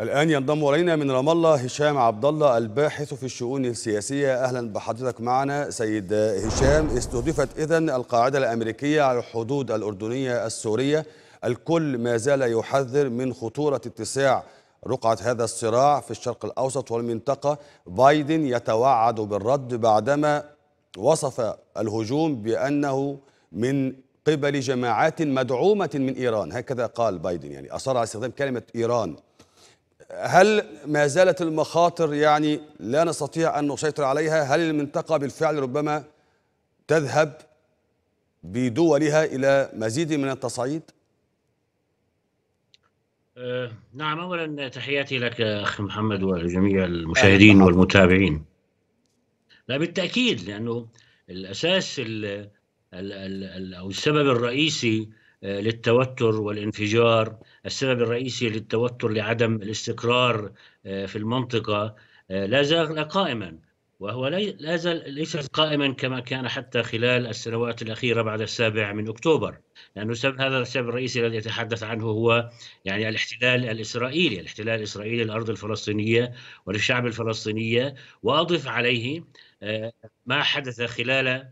الآن ينضم إلينا من رام الله هشام عبد الله الباحث في الشؤون السياسية أهلا بحضرتك معنا سيد هشام استهدفت إذا القاعدة الأمريكية على الحدود الأردنية السورية الكل ما زال يحذر من خطورة اتساع رقعة هذا الصراع في الشرق الأوسط والمنطقة بايدن يتوعد بالرد بعدما وصف الهجوم بأنه من قبل جماعات مدعومة من إيران هكذا قال بايدن يعني أصر على استخدام كلمة إيران هل ما زالت المخاطر يعني لا نستطيع أن نسيطر عليها هل المنطقة بالفعل ربما تذهب بدولها إلى مزيد من التصعيد أه نعم أولا تحياتي لك أخي محمد ولجميع المشاهدين أه والمتابعين لا بالتأكيد لأنه الأساس الـ الـ الـ الـ أو السبب الرئيسي للتوتر والانفجار السبب الرئيسي للتوتر لعدم الاستقرار آه، في المنطقة آه، لا زال قائما وهو لا زال ليس قائما كما كان حتى خلال السنوات الأخيرة بعد السابع من أكتوبر لأنه يعني هذا السبب الرئيسي الذي يتحدث عنه هو يعني الاحتلال الإسرائيلي الاحتلال الإسرائيلي للأرض الفلسطينية وللشعب الفلسطيني وأضف عليه آه، ما حدث خلال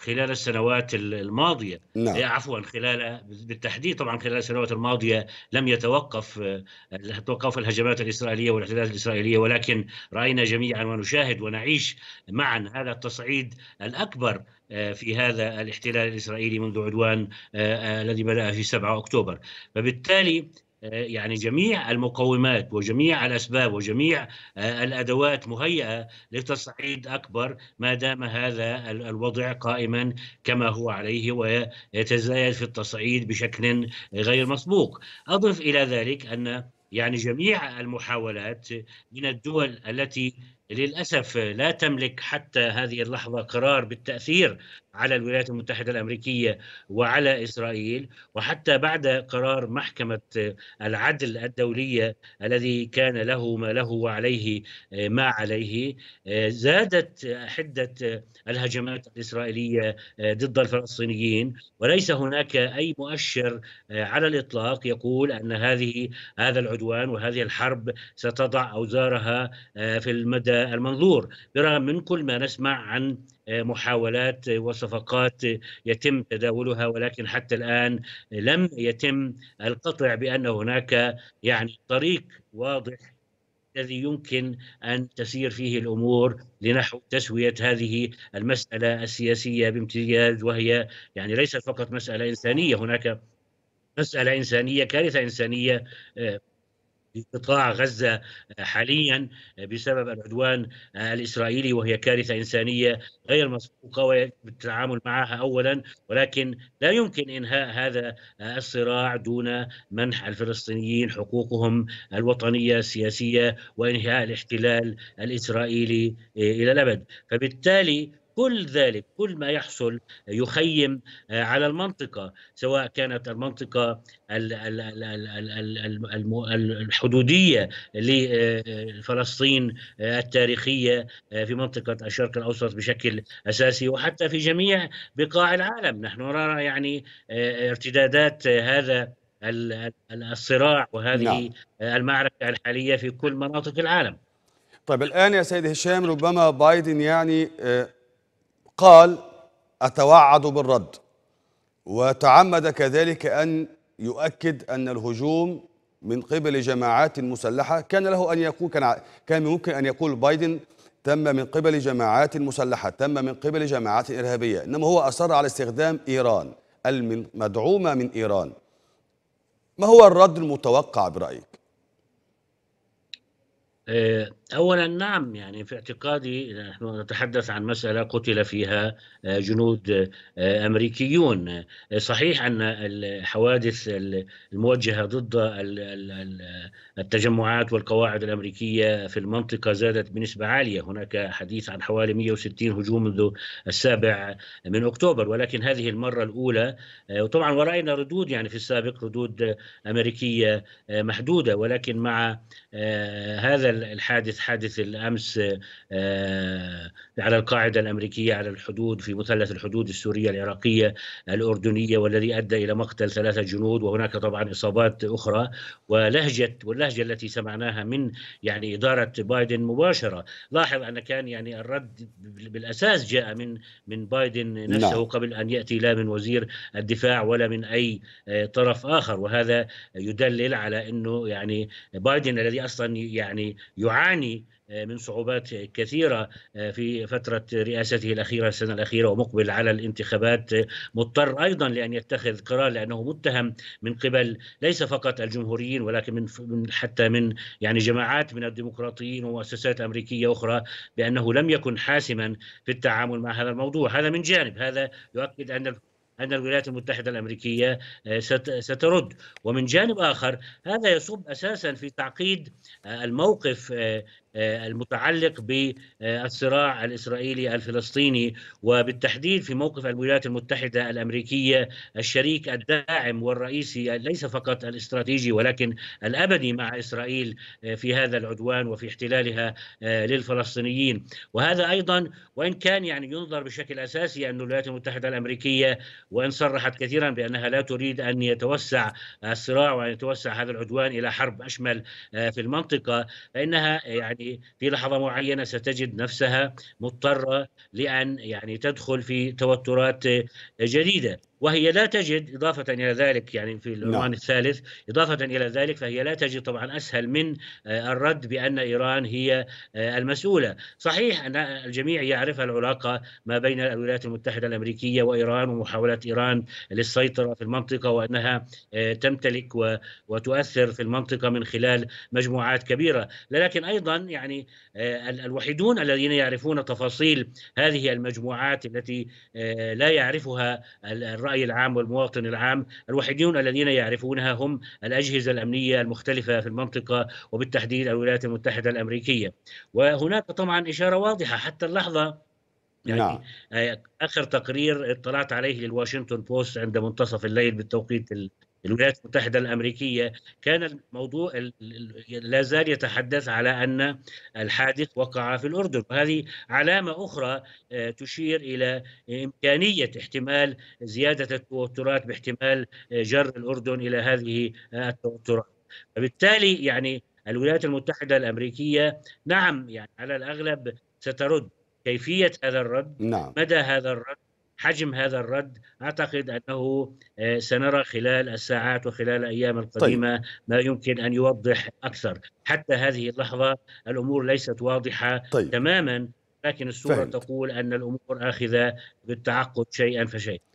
خلال السنوات الماضيه نعم. إيه، عفوا خلال بالتحديد طبعا خلال السنوات الماضيه لم يتوقف آه، توقف الهجمات الاسرائيليه والاحتلالات الاسرائيليه ولكن راينا جميعا ونشاهد ونعيش معا هذا التصعيد الاكبر آه، في هذا الاحتلال الاسرائيلي منذ عدوان آه، الذي بدا في 7 اكتوبر فبالتالي يعني جميع المقومات وجميع الاسباب وجميع آه، الادوات مهيئه لتصعيد اكبر ما دام هذا الوضع قائما كما هو عليه ويتزايد في التصعيد بشكل غير مسبوق. اضف الى ذلك ان يعني جميع المحاولات من الدول التي للاسف لا تملك حتى هذه اللحظه قرار بالتاثير على الولايات المتحده الامريكيه وعلى اسرائيل وحتى بعد قرار محكمه العدل الدوليه الذي كان له ما له وعليه آه، ما عليه آه، زادت حده الهجمات الاسرائيليه آه، ضد الفلسطينيين وليس هناك اي مؤشر على الاطلاق يقول ان هذه هذا العدوان وهذه الحرب ستضع اوزارها في المدى المنظور برغم من كل ما نسمع عن آه، محاولات آه، وصفقات آه، يتم تداولها ولكن حتى الان لم يتم القطع بان هناك يعني طريق واضح الذي يمكن ان تسير فيه الامور لنحو تسويه هذه المساله السياسيه بامتياز وهي يعني ليست فقط مساله انسانيه هناك مساله انسانيه كارثه انسانيه في قطاع غزة حاليا بسبب العدوان الإسرائيلي وهي كارثة إنسانية غير مسبوقة بالتعامل معها أولا ولكن لا يمكن إنهاء هذا الصراع دون منح الفلسطينيين حقوقهم الوطنية السياسية وإنهاء الاحتلال الإسرائيلي إلى الأبد فبالتالي كل ذلك كل ما يحصل يخيم آه، على المنطقة سواء كانت المنطقة الحدودية لفلسطين آه، آه، التاريخية في منطقة الشرق الأوسط بشكل أساسي وحتى في جميع بقاع العالم نحن نرى يعني ارتدادات هذا الصراع وهذه نعم. المعركة الحالية في كل مناطق العالم طيب الآن يا سيد هشام ربما بايدن يعني قال أتوعد بالرد وتعمد كذلك أن يؤكد أن الهجوم من قبل جماعات مسلحة كان له أن يقول كان كان ممكن أن يقول بايدن تم من قبل جماعات مسلحة تم من قبل جماعات إرهابية إنما هو أصر على استخدام إيران المدعومة من إيران ما هو الرد المتوقع برأيك؟ آه، اولا نعم يعني في اعتقادي نحن نتحدث عن مساله قتل فيها آه، جنود آه، امريكيون آه، صحيح ان الحوادث الموجهه ضد التجمعات والقواعد الامريكيه في المنطقه زادت بنسبه عاليه هناك حديث عن حوالي 160 هجوم منذ السابع من اكتوبر ولكن هذه المره الاولى وطبعا وراينا ردود يعني في السابق ردود امريكيه محدوده ولكن مع هذا الحادث حادث الامس آه، على القاعده الامريكيه على الحدود في مثلث الحدود السوريه العراقيه الاردنيه والذي ادى الى مقتل ثلاثه جنود وهناك طبعا اصابات اخرى ولهجه واللهجه التي سمعناها من يعني اداره بايدن مباشره لاحظ ان كان يعني الرد بالاساس جاء من من بايدن نفسه لا. نعم. قبل ان ياتي لا من وزير الدفاع ولا من اي آه، طرف اخر وهذا يدلل على انه يعني بايدن الذي اصلا يعني يعاني يعاني آه، من صعوبات كثيرة آه، في فترة رئاسته الأخيرة السنة الأخيرة ومقبل على الانتخابات آه، مضطر أيضا لأن يتخذ قرار لأنه متهم من قبل ليس فقط الجمهوريين ولكن من حتى من يعني جماعات من الديمقراطيين ومؤسسات أمريكية أخرى بأنه لم يكن حاسما في التعامل مع هذا الموضوع هذا من جانب هذا يؤكد أن أن الولايات المتحدة الأمريكية آه، سترد ومن جانب آخر هذا يصب أساسا في تعقيد آه، الموقف آه، آه، المتعلق بالصراع الاسرائيلي الفلسطيني وبالتحديد في موقف الولايات المتحده الامريكيه الشريك الداعم والرئيسي ليس فقط الاستراتيجي ولكن الابدي مع اسرائيل آه، في هذا العدوان وفي احتلالها آه، للفلسطينيين وهذا ايضا وان كان يعني ينظر بشكل اساسي ان الولايات المتحده الامريكيه وان صرحت كثيرا بانها لا تريد ان يتوسع الصراع وان يتوسع هذا العدوان الى حرب اشمل في المنطقه فانها يعني يعني في لحظه معينه ستجد نفسها مضطره لان يعني تدخل في توترات جديده وهي لا تجد إضافة إلى ذلك يعني في نعم. العنوان الثالث إضافة إلى ذلك فهي لا تجد طبعا أسهل من آه، الرد بأن إيران هي آه، المسؤولة صحيح أن الجميع يعرف العلاقة ما بين الولايات المتحدة الأمريكية وإيران ومحاولة إيران للسيطرة في المنطقة وأنها آه، تمتلك وتؤثر في المنطقة من خلال مجموعات كبيرة لكن أيضا يعني الوحيدون الذين يعرفون تفاصيل هذه المجموعات التي لا يعرفها الرأي الرأي العام والمواطن العام الوحيدون الذين يعرفونها هم الأجهزة الأمنية المختلفة في المنطقة وبالتحديد الولايات المتحدة الأمريكية وهناك طبعا إشارة واضحة حتى اللحظة يعني نعم. آه، اخر تقرير اطلعت عليه للواشنطن بوست عند منتصف الليل بالتوقيت الولايات المتحدة الأمريكية كان الموضوع لا زال يتحدث على أن الحادث وقع في الأردن وهذه علامة أخرى آه، تشير إلى إمكانية احتمال زيادة التوترات باحتمال آه، جر الأردن إلى هذه آه، التوترات فبالتالي يعني الولايات المتحدة الأمريكية نعم يعني على الأغلب سترد كيفية هذا الرد نعم. مدى هذا الرد حجم هذا الرد اعتقد انه آه، سنرى خلال الساعات وخلال الايام القادمه طيب. ما يمكن ان يوضح اكثر حتى هذه اللحظه الامور ليست واضحه طيب. تماما لكن الصوره فهمت. تقول ان الامور اخذه بالتعقد شيئا فشيئا